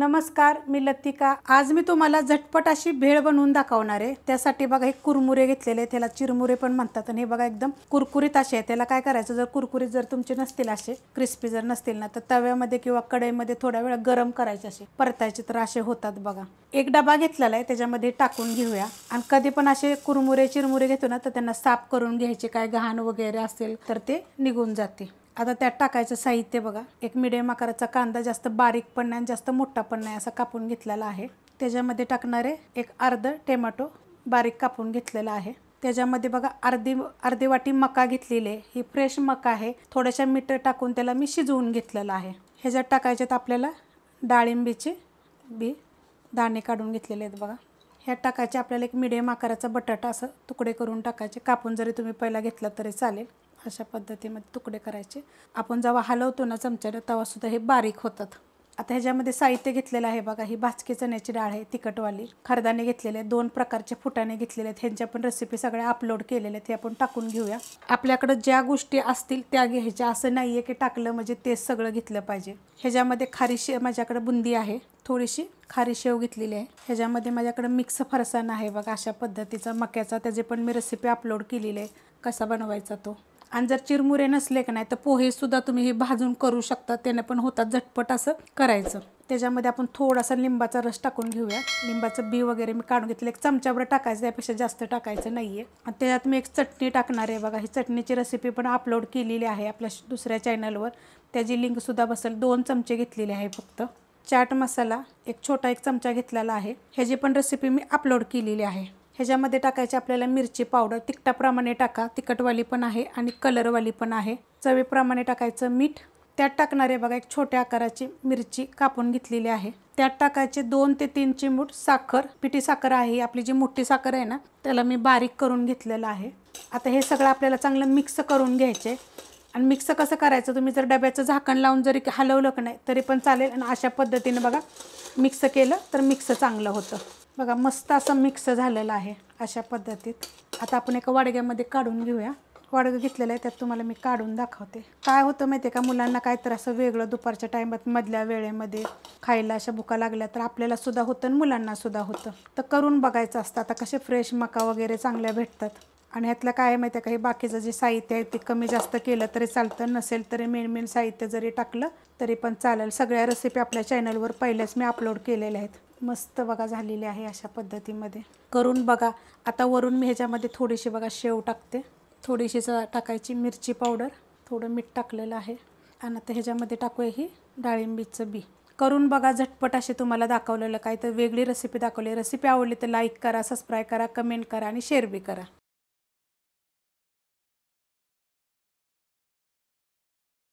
नमस्कार मी लतिका आज मी तुम्हाला झटपट अशी भेळ बनवून दाखवणार आहे त्यासाठी बघा एक कुरमुरे घेतलेले त्याला चिरमुरे पण म्हणतात आणि हे बघा एकदम कुरकुरीत असे आहे त्याला काय करायचं जर कुरकुरीत जर तुमचे नसतील असे क्रिस्पी जर नसतील ना तर तव्यामध्ये किंवा कढईमध्ये थोड्या वेळ गरम करायचे असे परतायचे तर असे होतात बघा एक डबा घेतलेला आहे त्याच्यामध्ये टाकून घेऊया आणि कधी पण असे कुरमुरे चिरमुरे घेतो ना तर त्यांना साफ करून घ्यायचे काय घाण वगैरे असेल तर ते निघून जाते आता त्यात टाकायचं साहित्य बघा एक मिडियम आकाराचा कांदा जास्त बारीक पण नाही आणि जास्त मोठा पण नाही असा कापून घेतलेला आहे त्याच्यामध्ये टाकणारे एक अर्ध टेमॅटो बारीक कापून घेतलेला आहे त्याच्यामध्ये बघा अर्धी अर्धी वाटी मका घेतलेली आहे ही फ्रेश मका आहे थोड्याशा मीठ टाकून त्याला मी शिजवून घेतलेलं आहे ह्याच्यात टाकायच्यात आपल्याला डाळिंबीचे बी दाणे काढून घेतलेले आहेत बघा ह्यात टाकायचे आपल्याला एक मिडियम आकाराचा बटाटा असं तुकडे करून टाकायचे कापून जरी तुम्ही पहिला घेतला तरी चालेल अशा पद्धतीमध्ये तुकडे करायचे आपण जेव्हा हलवतो ना तेव्हा सुद्धा हे बारीक होतात आता ह्याच्यामध्ये साहित्य घेतलेलं आहे बघा ही भाजकी चण्याची डाळ आहे तिखटवाली खरदाने घेतलेले आहेत दोन प्रकारचे फुटाने घेतलेले आहेत ह्यांच्या पण रेसिपी सगळ्या अपलोड केलेल्या आहेत हे आपण टाकून घेऊया आपल्याकडं ज्या गोष्टी असतील त्या घ्यायच्या असं नाही आहे की टाकलं म्हणजे ते सगळं घेतलं पाहिजे ह्याच्यामध्ये खारीशी माझ्याकडे बुंदी आहे थोडीशी खारी शेव घेतलेली आहे ह्याच्यामध्ये माझ्याकडे मिक्स फरसाण आहे बघा अशा पद्धतीचा मक्याचा त्याचे पण मी रेसिपी अपलोड केलेली आहे कसा बनवायचा तो आणि जर चिरमुरे नसले का नाही तर पोहेसुद्धा तुम्ही हे भाजून करू शकता त्याने पण होतात झटपट असं करायचं त्याच्यामध्ये आपण थोडासा लिंबाचा रस टाकून घेऊया लिंबाचं बी वगैरे मी काढून घेतलं एक चमच्यावर टाकायचं त्यापेक्षा जास्त टाकायचं नाही आहे आणि त्याच्यात मी एक चटणी टाकणार आहे बघा ही चटणीची रेसिपी पण अपलोड केलेली आहे आपल्या दुसऱ्या चॅनलवर त्याची लिंकसुद्धा बसेल दोन चमचे घेतलेले आहे फक्त चाट मसाला एक छोटा एक चमचा घेतलेला आहे ह्याची पण रेसिपी मी अपलोड केलेली आहे ह्याच्यामध्ये टाकायचे आपल्याला मिरची पावडर तिखटाप्रमाणे टाका तिखटवाली पण आहे आणि कलरवाली पण आहे चवीप्रमाणे टाकायचं मीठ त्यात टाकणारे बघा एक छोट्या आकाराची मिरची कापून घेतलेली आहे त्यात टाकायचे दोन ते तीन चिमूट साखर पिठी साखर आहे आपली जी मोठी साखर आहे ना त्याला मी बारीक करून घेतलेलं आहे आता हे सगळं आपल्याला चांगलं मिक्स करून घ्यायचे आणि मिक्स कसं करायचं तुम्ही जर डब्याचं झाकण लावून जरी हलवलं की नाही तरी पण चालेल आणि अशा पद्धतीने बघा मिक्स केलं तर मिक्स चांगलं होतं बघा मस्त असं मिक्स झालेलं आहे अशा पद्धतीत आता आपण एका वाडग्यामध्ये काढून घेऊया वाडगं घेतलेलं आहे त्यात तुम्हाला मी काढून दाखवते काय होतं माहिती आहे का मुलांना काय तर असं वेगळं दुपारच्या टायमात मधल्या वेळेमध्ये खायला अशा भुका लागल्या तर आपल्याला सुद्धा होतं आणि मुलांनासुद्धा होतं तर करून बघायचं असतं आता कसे फ्रेश मका वगैरे चांगल्या भेटतात आणि ह्यातलं काय माहिती आहे काही बाकीचं जे साहित्य आहे ते कमी जास्त केलं तरी चालतं नसेल तरी मेन मेन साहित्य जरी टाकलं तरी पण चालेल सगळ्या रेसिपी आपल्या चॅनलवर पहिल्याच मी अपलोड केलेल्या आहेत मस्त बघा झालेली आहे अशा पद्धतीमध्ये करून बघा आता वरून मी ह्याच्यामध्ये थोडीशी बघा शेव टाकते थोडीशी टाकायची मिरची पावडर थोडं मीठ टाकलेलं आहे आणि आता ह्याच्यामध्ये टाकूया ही डाळिंबीचं बी करून बघा झटपट असे तुम्हाला दाखवलेलं काय तर वेगळी रेसिपी दाखवली रेसिपी आवडली तर लाईक करा सबस्क्राईब करा कमेंट करा आणि शेअर बी करा